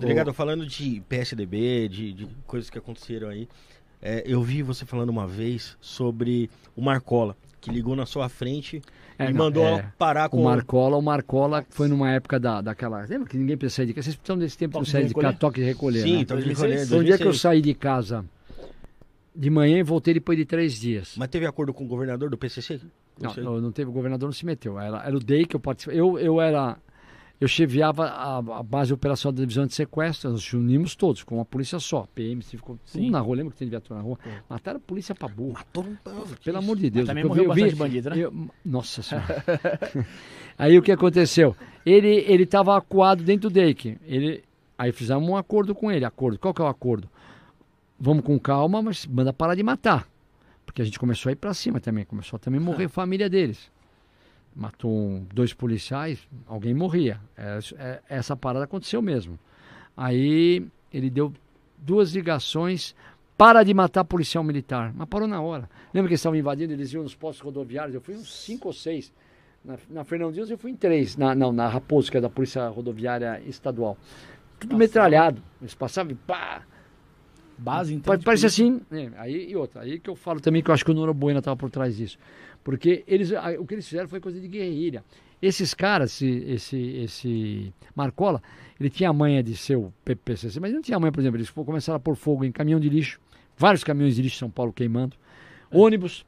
Delegado, tá falando de PSDB, de, de coisas que aconteceram aí, é, eu vi você falando uma vez sobre o Marcola, que ligou na sua frente é, e não, mandou é, parar com o Marcola. O Marcola foi numa época da, daquela. Lembra que ninguém precisa de casa? Vocês precisam desse tempo toque de, de casa, toque de recolher. Sim, né? toque de recolher. Então, um dia que eu saí de casa de manhã e voltei depois de três dias. Mas teve acordo com o governador do PCC? Não, não, não, teve. O governador não se meteu. Era, era o DEI que eu participei. Eu, eu era eu cheviava a, a base operacional da divisão de sequestro, nós unimos todos, com uma polícia só. PM, ficou tudo na rua, lembra que tinha viatura na rua? É. Mataram a polícia pra burro. Matou um tanto. Pelo amor de Deus. Mas também morreu eu vi, bastante bandido, né? Eu, nossa senhora. aí o que aconteceu? Ele ele estava acuado dentro do DEIC. Ele, aí fizemos um acordo com ele. Acordo. Qual que é o acordo? Vamos com calma, mas manda parar de matar. Porque a gente começou a ir pra cima também. Começou a também morrer ah. a família deles matou dois policiais, alguém morria. É, é, essa parada aconteceu mesmo. Aí ele deu duas ligações para de matar policial militar. Mas parou na hora. Lembra que eles estavam invadindo, eles iam nos postos rodoviários? Eu fui uns cinco ou seis. Na, na Fernão Dias eu fui em três. Na, não, na Raposo, que é da Polícia Rodoviária Estadual. Tudo metralhado. Eles passavam e pá! Base, então. Parece assim. É, aí, e outra, aí que eu falo também que eu acho que o Nora Buena estava por trás disso. Porque eles, o que eles fizeram foi coisa de guerrilha. Esses caras, esse, esse, esse Marcola, ele tinha a manha de ser o PPCC, mas não tinha a manha, por exemplo, eles começaram a pôr fogo em caminhão de lixo, vários caminhões de lixo de São Paulo queimando, é. ônibus,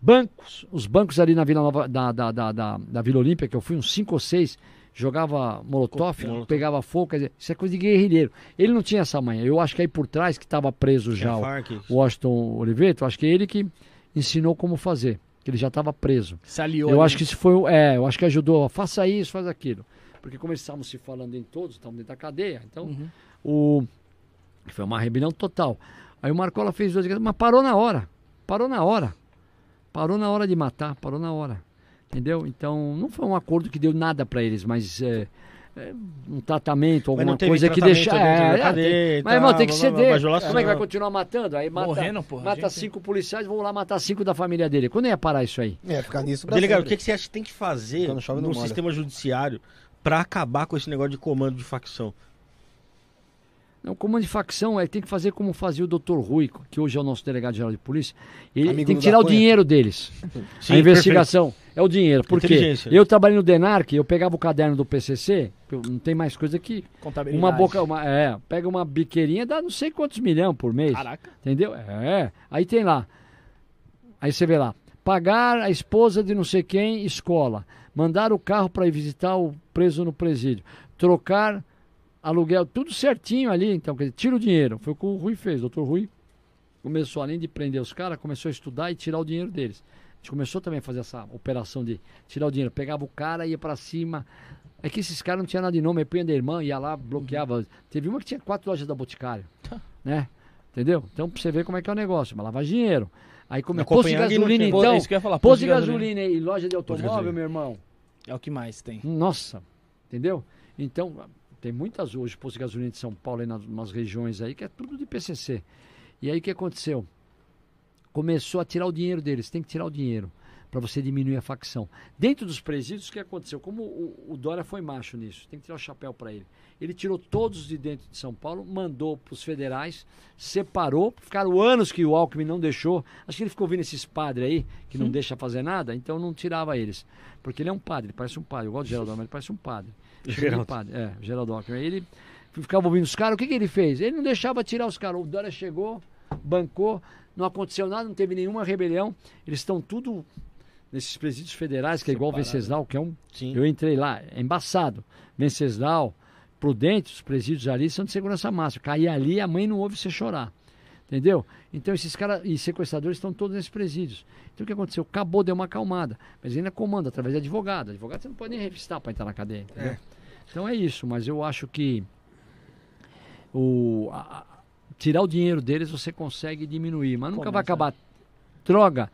bancos, os bancos ali na Vila Nova, da, da, da, da, da Vila Olímpia, que eu fui, uns cinco ou seis, jogava molotov, molotov, pegava fogo, quer dizer, isso é coisa de guerrilheiro. Ele não tinha essa manha. Eu acho que é aí por trás que estava preso já é o Washington Oliveto, acho que é ele que ensinou como fazer, que ele já estava preso. saliou eu né? acho que isso foi, é, eu acho que ajudou, faça isso, faz aquilo. Porque como eles estavam se falando em todos, estavam dentro da cadeia, então uhum. o foi uma rebelião total. Aí o Marcola fez duas mas parou na hora. Parou na hora. Parou na hora de matar, parou na hora. Entendeu? Então, não foi um acordo que deu nada para eles, mas é, é, um tratamento, alguma coisa que deixa. É, é cadeia, mas, irmão, tem que ceder. Como é que vai continuar matando? Aí mata, Morrendo, porra, mata gente... cinco policiais, vão lá matar cinco da família dele. Quando ia parar isso aí? É, ficar nisso. Delegado, o que, que você acha que tem que fazer chove, no sistema judiciário para acabar com esse negócio de comando de facção? Não, comando é de facção é, tem que fazer como fazia o doutor Rui, que hoje é o nosso delegado-geral de polícia. Ele Amigo tem que tirar o dinheiro deles. Sim, a investigação perfeito. é o dinheiro. Por quê? Eu trabalhei no DENARC, eu pegava o caderno do PCC, não tem mais coisa que... Contabilidade. Uma boca, uma, é, pega uma biqueirinha, dá não sei quantos milhões por mês. Caraca. Entendeu? É, aí tem lá. Aí você vê lá. Pagar a esposa de não sei quem escola. Mandar o carro para ir visitar o preso no presídio. Trocar aluguel, tudo certinho ali. Então, quer dizer, tira o dinheiro. Foi o que o Rui fez. O doutor Rui começou, além de prender os caras, começou a estudar e tirar o dinheiro deles. A gente começou também a fazer essa operação de tirar o dinheiro. Pegava o cara, ia para cima. É que esses caras não tinham nada de nome, punha da irmã, ia lá, bloqueava. Uhum. Teve uma que tinha quatro lojas da Boticário, né? Entendeu? Então, pra você ver como é que é o negócio, mas lava dinheiro. Aí como é posto de gasolina, tem... então. Isso que eu ia falar, posto de gasolina, gasolina e loja de automóvel, de meu irmão. É o que mais tem. Nossa, entendeu? Então, tem muitas hoje, posto de gasolina de São Paulo, em umas regiões aí, que é tudo de PCC. E aí o que aconteceu? Começou a tirar o dinheiro deles, tem que tirar o dinheiro para você diminuir a facção. Dentro dos presídios, o que aconteceu? Como o, o Dória foi macho nisso, tem que tirar o chapéu para ele. Ele tirou todos de dentro de São Paulo, mandou para os federais, separou, ficaram anos que o Alckmin não deixou. Acho que ele ficou vindo esses padres aí, que Sim. não deixa fazer nada, então não tirava eles. Porque ele é um padre, parece um padre. Eu gosto Geraldo, mas ele parece um padre. Geraldo. Padre. É, Geraldo Alckmin. Ele ficava ouvindo os caras, o que, que ele fez? Ele não deixava tirar os caras. O Dória chegou, bancou, não aconteceu nada, não teve nenhuma rebelião. Eles estão tudo nesses presídios federais, que é igual Venceslau, que é um. Sim. Eu entrei lá, é embaçado. Venceslau, Prudente, os presídios ali são de segurança máxima. Cair ali, a mãe não ouve você chorar. Entendeu? Então esses caras e sequestradores estão todos nesses presídios. Então o que aconteceu? Acabou, deu uma acalmada. Mas ainda comanda através de advogado. Advogado você não pode nem revistar para entrar na cadeia. É. Então é isso, mas eu acho que o, a, tirar o dinheiro deles você consegue diminuir. Mas nunca vai acabar. Droga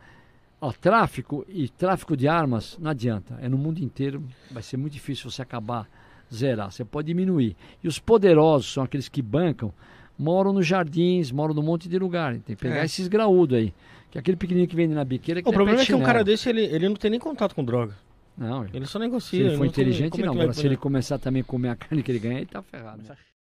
Ó, tráfico e tráfico de armas não adianta. É no mundo inteiro. Vai ser muito difícil você acabar, zerar. Você pode diminuir. E os poderosos são aqueles que bancam, moram nos jardins, moram num monte de lugar. Tem que pegar é. esses graúdos aí. Que é aquele pequenininho que vende na biqueira. Que o é problema é que um cara desse, ele, ele não tem nem contato com droga. Não, ele só negocia. Se ele, ele for não inteligente, é não. Agora, se ele começar também a comer a carne que ele ganha, ele tá ferrado. Né?